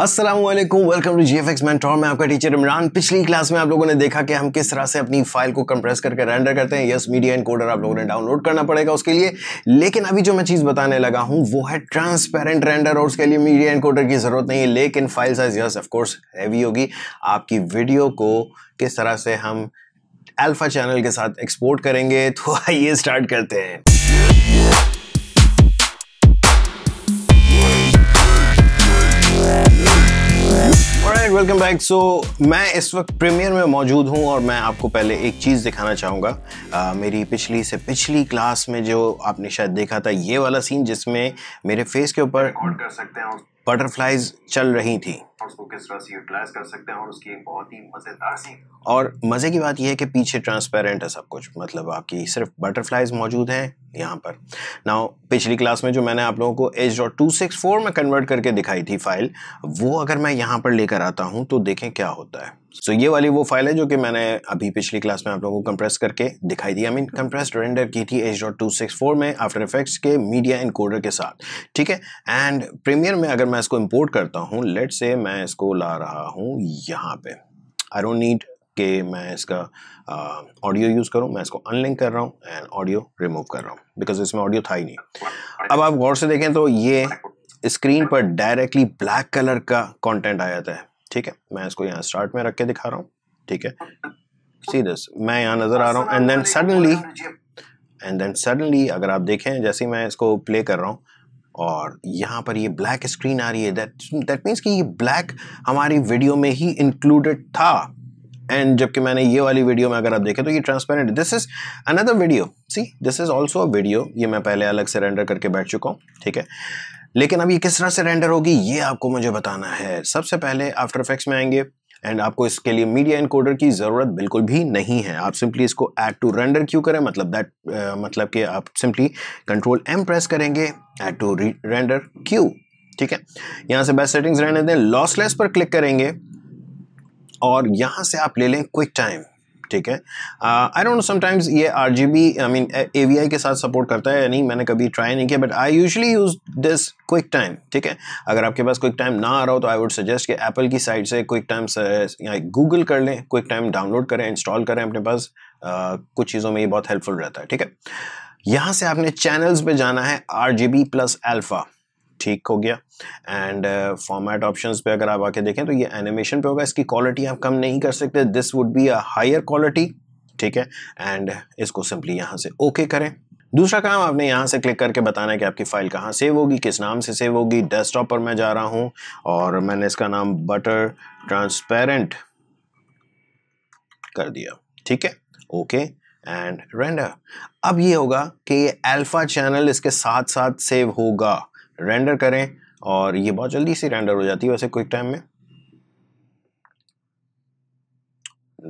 Aslam welcome to G F X मैं में आपका टीचर इमरान पिछली क्लास में आप लोगों ने देखा कि हम किस तरह से अपनी फाइल को कंप्रेस करके रेंडर करते हैं यस मीडिया कोडर आप लोगों ने डाउनलोड करना पड़ेगा उसके लिए लेकिन अभी जो मैं चीज़ बताने लगा हूँ वो है ट्रांसपेरेंट रेंडर और उसके लिए मीडिया कोडर की ज़रूरत नहीं है लेकिन file size yes of course heavy होगी आपकी वीडियो को किस तरह से हम एल्फा चैनल के साथ एक्सपोर्ट करेंगे तो आइए स्टार्ट करते हैं वेलकम बैक सो मैं इस वक्त प्रीमियर में मौजूद हूं और मैं आपको पहले एक चीज़ दिखाना चाहूंगा uh, मेरी पिछली से पिछली क्लास में जो आपने शायद देखा था ये वाला सीन जिसमें मेरे फेस के ऊपर बटरफ्लाइज चल रही थी और उसको किस तरह से यूटिलाइज कर सकते हैं और उसकी बहुत ही मज़ेदार सी और मज़े की बात यह है कि पीछे ट्रांसपेरेंट है सब कुछ मतलब आपकी सिर्फ बटरफ्लाइज मौजूद हैं यहाँ पर ना पिछली क्लास में जो मैंने आप लोगों को H dot two six four में कन्वर्ट करके दिखाई थी फाइल वो अगर मैं यहाँ पर लेकर आता हूँ तो देखें क्या होता है सो so, ये वाली वो फाइल है जो कि मैंने अभी पिछली क्लास में आप लोगों को कंप्रेस करके दिखाई दी आई मीन कंप्रेस रेंडर की थी H dot two six four में आफ्टर इफेक्ट्स के मीडिया इनकोडर के साथ ठीक है एंड प्रीमियर में अगर मैं इसको इम्पोर्ट करता हूँ लेट से मैं इसको ला रहा हूँ यहाँ पे आई डोंट नीड कि मैं इसका ऑडियो यूज़ करूं मैं इसको अनलिंक कर रहा हूँ एंड ऑडियो रिमूव कर रहा हूँ बिकॉज इसमें ऑडियो था ही नहीं अब आप गौर से देखें तो ये स्क्रीन पर डायरेक्टली ब्लैक कलर का कंटेंट आ जाता है ठीक है मैं इसको यहाँ स्टार्ट में रख के दिखा रहा हूँ ठीक है सी दस मैं यहाँ नज़र आ रहा हूँ and then suddenly and then suddenly अगर आप देखें जैसे मैं इसको प्ले कर रहा हूँ और यहाँ पर ये ब्लैक स्क्रीन आ रही है दैट दैट मीन्स कि ये ब्लैक हमारी वीडियो में ही इंक्लूडेड था एंड जबकि मैंने ये वाली वीडियो में अगर आप देखें तो ये transparent this is another video see this is also a video ये मैं पहले अलग से रेंडर करके बैठ चुका हूँ ठीक है लेकिन अब ये किस तरह से रेंडर होगी ये आपको मुझे बताना है सबसे पहले आफ्टर इफेक्ट्स में आएंगे एंड आपको इसके लिए मीडिया इनकोडर की ज़रूरत बिल्कुल भी नहीं है आप सिंपली इसको ऐड टू रेंडर क्यों करें मतलब दैट uh, मतलब कि आप सिंपली कंट्रोल एम प्रेस करेंगे ऐड टू रेंडर क्यू ठीक है यहाँ से बेस्ट सेटिंग्स रहने दें लॉसलेस पर क्लिक करेंगे और यहाँ से आप ले लें क्विक टाइम ठीक है आई डोंट समटाइम्स ये R G B I mean A V I के साथ सपोर्ट करता है या नहीं मैंने कभी ट्राई नहीं किया but I usually use this QuickTime ठीक है अगर आपके पास क्विक टाइम ना आ रहा हो तो आई वुड सजेस्ट कि एप्पल की साइड से क्विक टाइम या गूगल कर लें क्विक टाइम डाउनलोड करें इंस्टॉल करें अपने पास uh, कुछ चीज़ों में ये बहुत हेल्पफुल रहता है ठीक है यहाँ से आपने चैनल्स पे जाना है R G B plus alpha ठीक हो गया एंड फॉर्मेट ऑप्शंस पे अगर आप आके देखें तो ये एनिमेशन पे होगा इसकी क्वालिटी आप कम नहीं कर सकते this would be a higher quality ठीक है एंड इसको सिंपली यहाँ से ओके okay करें दूसरा काम आपने यहाँ से क्लिक करके बताना है कि आपकी फ़ाइल कहाँ सेव होगी किस नाम से सेव होगी डेस्कटॉप पर मैं जा रहा हूँ और मैंने इसका नाम बटर ट्रांसपेरेंट कर दिया ठीक है ओके एंड रेंडर अब ये होगा कि ये अल्फा चैनल इसके साथ साथ सेव होगा रेंडर करें और ये बहुत जल्दी सी रेंडर हो जाती है वैसे क्विक टाइम में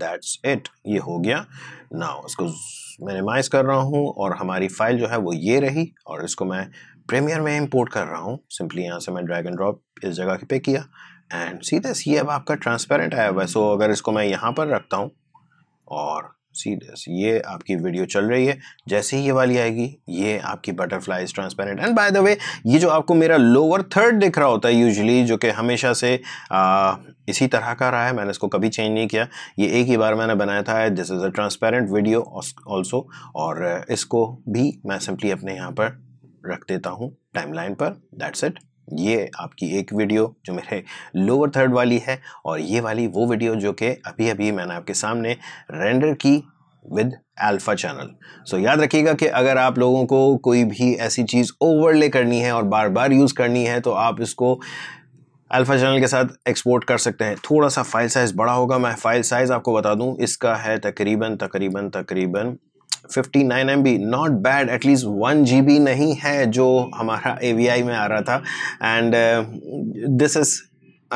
दैट्स इट ये हो गया नाउ इसको मिनिमाइज कर रहा हूँ और हमारी फाइल जो है वो ये रही और इसको मैं प्रीमियर में इंपोर्ट कर रहा हूँ सिंपली यहाँ से मैं ड्रैग एंड ड्रॉप इस जगह पे किया एंड सीधे ये अब आपका ट्रांसपेरेंट आया हुआ है सो अगर इसको मैं यहाँ पर रखता हूँ और दिस ये आपकी वीडियो चल रही है जैसे ही ये वाली आएगी ये आपकी butterfly transparent and by the way ये जो आपको मेरा लोअर थर्ड दिख रहा होता है यूजली जो कि हमेशा से आ, इसी तरह का रहा है मैंने इसको कभी चेंज नहीं किया ये एक ही बार मैंने बनाया था this is a transparent video also और इसको भी मैं सिंपली अपने यहाँ पर रख देता हूँ टाइम पर दैट्स इट ये आपकी एक वीडियो जो मेरे लोअर थर्ड वाली है और ये वाली वो वीडियो जो कि अभी अभी मैंने आपके सामने रेंडर की विद अल्फा चैनल सो याद रखिएगा कि अगर आप लोगों को कोई भी ऐसी चीज़ ओवरले करनी है और बार बार यूज़ करनी है तो आप इसको अल्फ़ा चैनल के साथ एक्सपोर्ट कर सकते हैं थोड़ा सा फाइल साइज़ बड़ा होगा मैं फ़ाइल साइज़ आपको बता दूं इसका है तकरीबन तकरीबन तकरीबन fifty nine M B not bad at least one G B नहीं है जो हमारा ए वी आई में आ रहा था and this is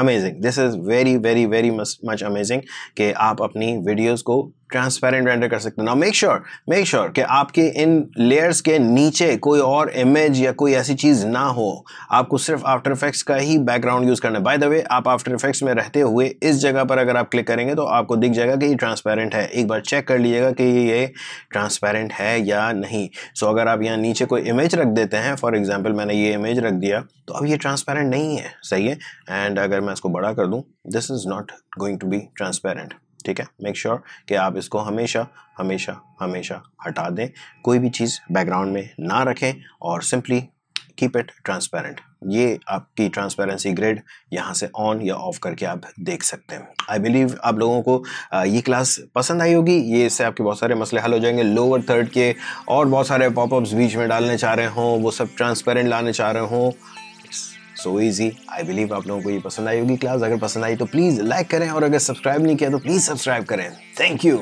amazing this is very very very much amazing कि आप अपनी वीडियोज को ट्रांसपेरेंट रेंडर कर सकते हैं ना मेक श्योर मेक श्योर कि आपके इन लेयर्स के नीचे कोई और इमेज या कोई ऐसी चीज़ ना हो आपको सिर्फ आफ्टर इफेक्ट्स का ही बैकग्राउंड यूज़ करना है बाय द वे आप आफ्टर इफेक्ट्स में रहते हुए इस जगह पर अगर आप क्लिक करेंगे तो आपको दिख जाएगा कि ये ट्रांसपेरेंट है एक बार चेक कर लीजिएगा कि ये ट्रांसपेरेंट है या नहीं सो so, अगर आप यहाँ नीचे कोई इमेज रख देते हैं फॉर एग्जाम्पल मैंने ये इमेज रख दिया तो अब ये ट्रांसपेरेंट नहीं है सही है एंड अगर मैं इसको बड़ा कर दूँ this is not going to be transparent ठीक है मेक श्योर sure कि आप इसको हमेशा हमेशा हमेशा हटा दें कोई भी चीज़ बैकग्राउंड में ना रखें और सिंपली कीप इट ट्रांसपेरेंट ये आपकी ट्रांसपेरेंसी ग्रेड यहाँ से ऑन या ऑफ करके आप देख सकते हैं आई बिलीव आप लोगों को ये क्लास पसंद आई होगी ये इससे आपके बहुत सारे मसले हल हो जाएंगे लोअर थर्ड के और बहुत सारे पॉपअप्स बीच में डालने चाह रहे हों वो सब ट्रांसपेरेंट लाने चाह रहे हों सो ईजी आई बिलीव आप लोगों को ये पसंद आई होगी क्लास अगर पसंद आई तो प्लीज़ लाइक करें और अगर सब्सक्राइब नहीं किया तो प्लीज़ सब्सक्राइब करें थैंक यू